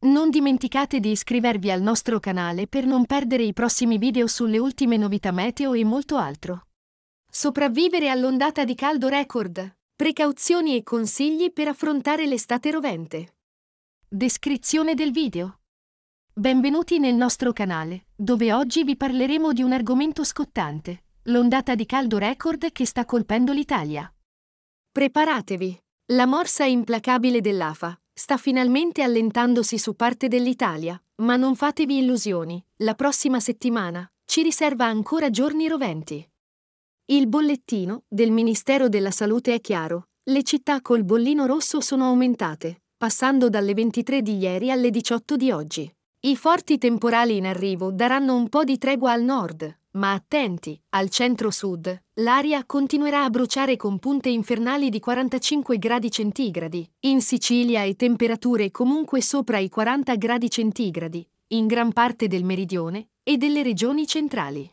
Non dimenticate di iscrivervi al nostro canale per non perdere i prossimi video sulle ultime novità meteo e molto altro. Sopravvivere all'ondata di caldo record. Precauzioni e consigli per affrontare l'estate rovente. Descrizione del video. Benvenuti nel nostro canale, dove oggi vi parleremo di un argomento scottante, l'ondata di caldo record che sta colpendo l'Italia. Preparatevi! La morsa implacabile dell'AFA, sta finalmente allentandosi su parte dell'Italia, ma non fatevi illusioni, la prossima settimana ci riserva ancora giorni roventi. Il bollettino del Ministero della Salute è chiaro, le città col bollino rosso sono aumentate, passando dalle 23 di ieri alle 18 di oggi. I forti temporali in arrivo daranno un po' di tregua al nord, ma attenti, al centro-sud l'aria continuerà a bruciare con punte infernali di 45 gradi centigradi, in Sicilia e temperature comunque sopra i 40 gradi centigradi, in gran parte del meridione e delle regioni centrali.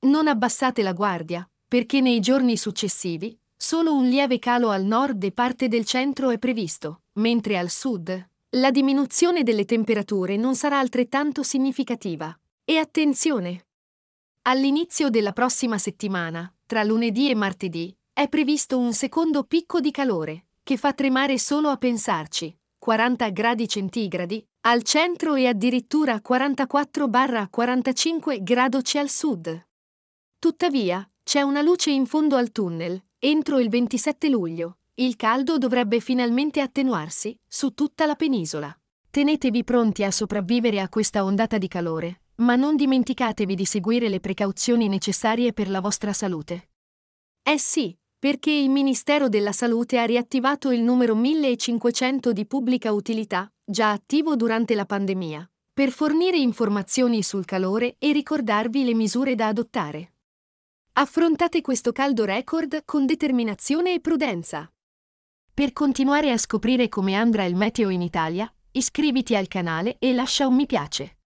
Non abbassate la guardia, perché nei giorni successivi solo un lieve calo al nord e parte del centro è previsto, mentre al sud la diminuzione delle temperature non sarà altrettanto significativa. E attenzione! All'inizio della prossima settimana, tra lunedì e martedì, è previsto un secondo picco di calore, che fa tremare solo a pensarci, 40 gradi centigradi, al centro e addirittura 44-45 gradi al sud. Tuttavia, c'è una luce in fondo al tunnel, entro il 27 luglio, il caldo dovrebbe finalmente attenuarsi su tutta la penisola. Tenetevi pronti a sopravvivere a questa ondata di calore, ma non dimenticatevi di seguire le precauzioni necessarie per la vostra salute. Eh sì, perché il Ministero della Salute ha riattivato il numero 1500 di pubblica utilità, già attivo durante la pandemia, per fornire informazioni sul calore e ricordarvi le misure da adottare. Affrontate questo caldo record con determinazione e prudenza. Per continuare a scoprire come andrà il meteo in Italia, iscriviti al canale e lascia un mi piace.